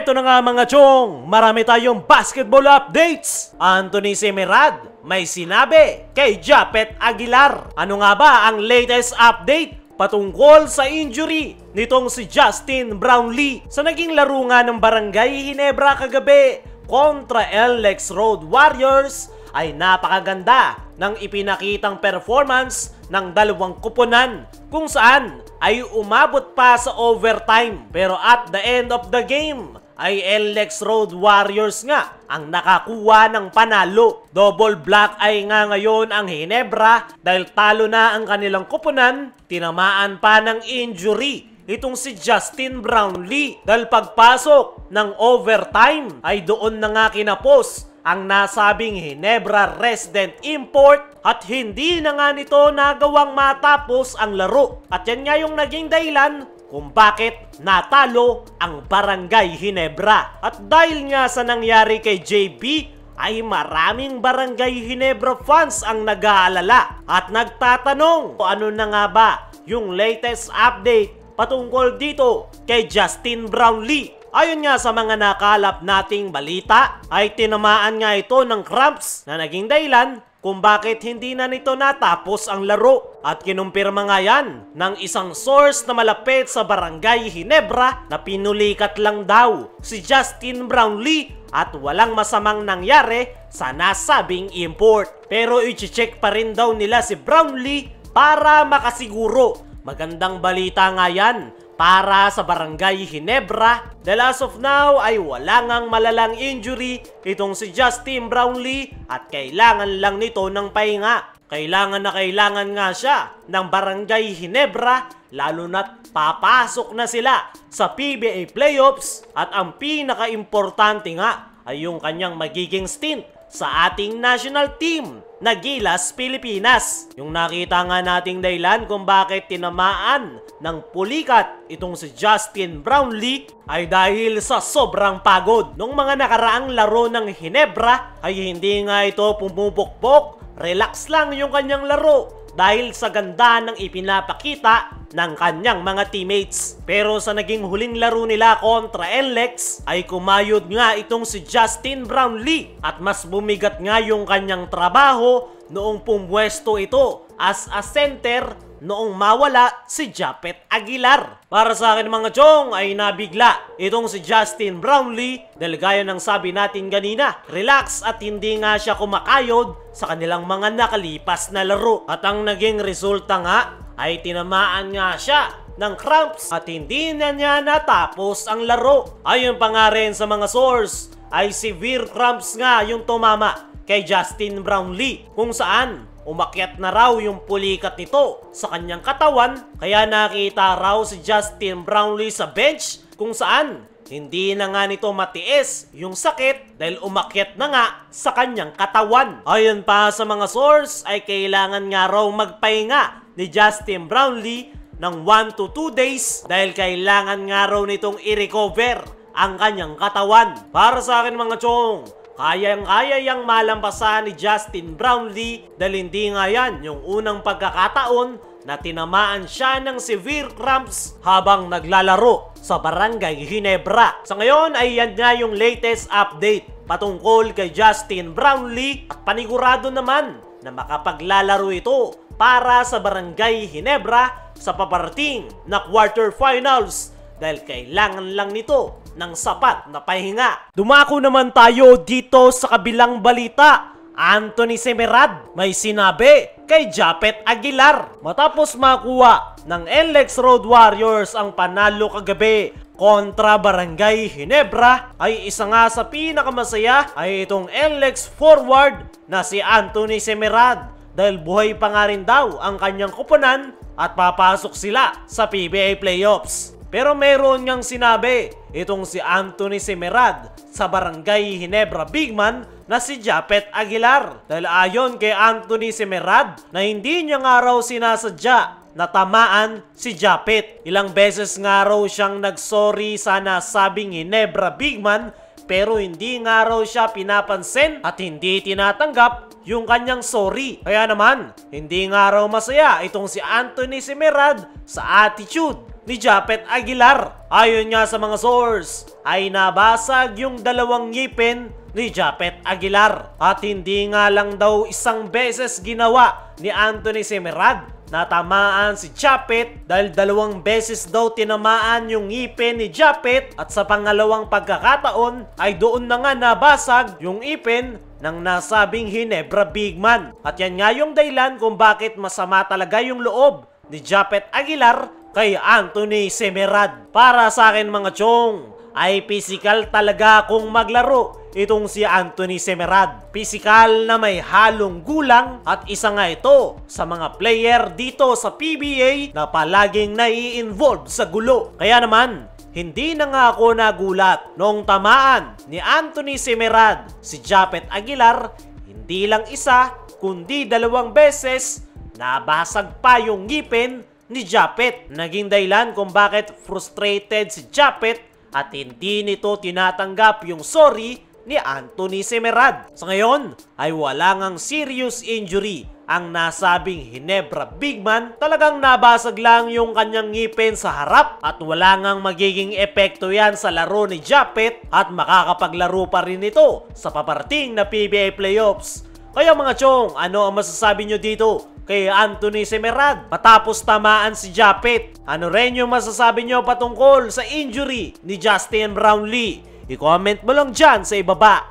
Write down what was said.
Eto na nga mga chong, marami tayong basketball updates. Anthony Semerad may sinabi kay Japet Aguilar. Ano nga ba ang latest update patungkol sa injury nitong si Justin Brownlee sa naging laro nga ng Barangay Hinebra kagabi kontra LX Road Warriors ay napakaganda ng ipinakitang performance ng dalawang kuponan kung saan ay umabot pa sa overtime. Pero at the end of the game, ay LX Road Warriors nga ang nakakuha ng panalo. Double black ay nga ngayon ang Hinebra dahil talo na ang kanilang kupunan, tinamaan pa ng injury itong si Justin Brownlee dahil pagpasok ng overtime ay doon na nga kinapos ang nasabing Hinebra resident import at hindi na nga nito nagawang matapos ang laro. At yan nga yung naging dahilan kung bakit natalo ang Barangay Hinebra. At dahil nga sa nangyari kay JB, ay maraming Barangay Hinebra fans ang nag-aalala at nagtatanong ano na nga ba yung latest update patungkol dito kay Justin Brownlee. Ayon nga sa mga nakalap nating balita ay tinamaan nga ito ng cramps na naging dahilan kung bakit hindi na nito natapos ang laro at kinumpirma nga yan ng isang source na malapit sa barangay Hinebra na pinulikat lang daw si Justin Brownlee at walang masamang nangyari sa nasabing import. Pero i-check pa rin daw nila si Brownlee para makasiguro. Magandang balita nga yan para sa Barangay Hinebra dahil as of now ay wala ngang malalang injury itong si Justin Brownlee at kailangan lang nito ng pahinga. Kailangan na kailangan nga siya ng Barangay Hinebra lalo na't papasok na sila sa PBA playoffs at ang pinaka-importante nga ay yung kanyang magiging stint sa ating national team na Gilas Pilipinas. Yung nakita nga nating dahilan kung bakit tinamaan ng pulikat itong si Justin Brownlee ay dahil sa sobrang pagod. Nung mga nakaraang laro ng Hinebra ay hindi nga ito pumupukpok, relax lang yung kanyang laro dahil sa ganda ng ipinapakita ng kanyang mga teammates. Pero sa naging huling laro nila kontra NLEX ay kumayod nga itong si Justin Brownlee at mas bumigat nga yung kanyang trabaho noong pumwesto ito as a center noong mawala si Japet Aguilar. Para sa akin mga chong ay nabigla itong si Justin Brownlee dahil gaya ng sabi natin ganina, relax at hindi nga siya kumakayod sa kanilang mga nakalipas na laro. At ang naging resulta nga ay tinamaan nga siya ng cramps at hindi na niya natapos ang laro. Ayon pa nga rin sa mga source ay severe cramps nga yung tumama kay Justin Brownlee kung saan Umakyat na raw yung pulikat nito sa kanyang katawan kaya nakita raw si Justin Brownlee sa bench kung saan hindi na nga nito matiis yung sakit dahil umakyat na nga sa kanyang katawan. Ayon pa sa mga source ay kailangan nga raw magpahinga ni Justin Brownlee ng 1 to 2 days dahil kailangan nga raw nitong i-recover ang kanyang katawan. Para sa akin mga chong, Kayang-kaya yang malampasan ni Justin Brownlee dahil hindi nga yan yung unang pagkakataon na tinamaan siya ng severe cramps habang naglalaro sa Barangay Ginebra. Sa ngayon ay yan nga yung latest update patungkol kay Justin Brownlee at panigurado naman na makapaglalaro ito para sa Barangay Ginebra sa paparating na quarterfinals dahil kailangan lang nito ng sapat na pahinga. Dumako naman tayo dito sa kabilang balita. Anthony Semerad may sinabi kay Japet Aguilar matapos makuha ng NLEX Road Warriors ang panalo kagabi kontra Barangay Hinebra ay isa nga sa pinakamasaya ay itong NLEX forward na si Anthony Semerad dahil buhay pa nga rin daw ang kanyang kuponan at papasok sila sa PBA playoffs. Pero meron ngang sinabi itong si Anthony Semerad sa Barangay Hinebra Bigman na si Japet Aguilar. Dahil ayon kay Anthony Semerad na hindi niya nga raw sinasadya natamaan si Japet. Ilang beses nga raw siyang nagsorry sa nasabing Hinebra Bigman pero hindi nga raw siya pinapansin at hindi tinatanggap yung kanyang sorry. Kaya naman, hindi nga raw masaya itong si Anthony Semerad sa attitude ni Japet Aguilar. Ayon nga sa mga source, ay nabasag yung dalawang ngipin ni Japet Aguilar. At hindi nga lang daw isang beses ginawa ni Anthony Semerad Natamaan si Japet dahil dalawang beses daw tinamaan yung ngipin ni Japet at sa pangalawang pagkakataon ay doon na nga nabasag yung ipin ng nasabing Hinebra Bigman. At yan nga yung dahilan kung bakit masama talaga yung loob ni Japet Aguilar kay Anthony Semerad. Para sa akin mga chong, ay physical talaga kung maglaro itong si Anthony Semerad. Physical na may halong gulang at isa nga ito sa mga player dito sa PBA na palaging nai-involve sa gulo. Kaya naman, hindi na nga ako nagulat noong tamaan ni Anthony Semerad si Japet Aguilar hindi lang isa kundi dalawang beses nabasag pa yung ngipin ni Japet. Naging dahilan kung bakit frustrated si Japet at hindi nito tinatanggap yung sorry ni Anthony Semerad. Sa ngayon ay wala ngang serious injury ang nasabing Hinebra Bigman talagang nabasag lang yung kanyang ngipin sa harap at wala ngang magiging epekto yan sa laro ni Japet at makakapaglaro pa rin ito sa paparting na PBA playoffs. Kaya mga chong, ano ang masasabi nyo dito? kay Anthony Semerad matapos tamaan si Japet. Ano rin yung masasabi nyo patungkol sa injury ni Justin Brownlee? I-comment mo lang dyan sa ibaba.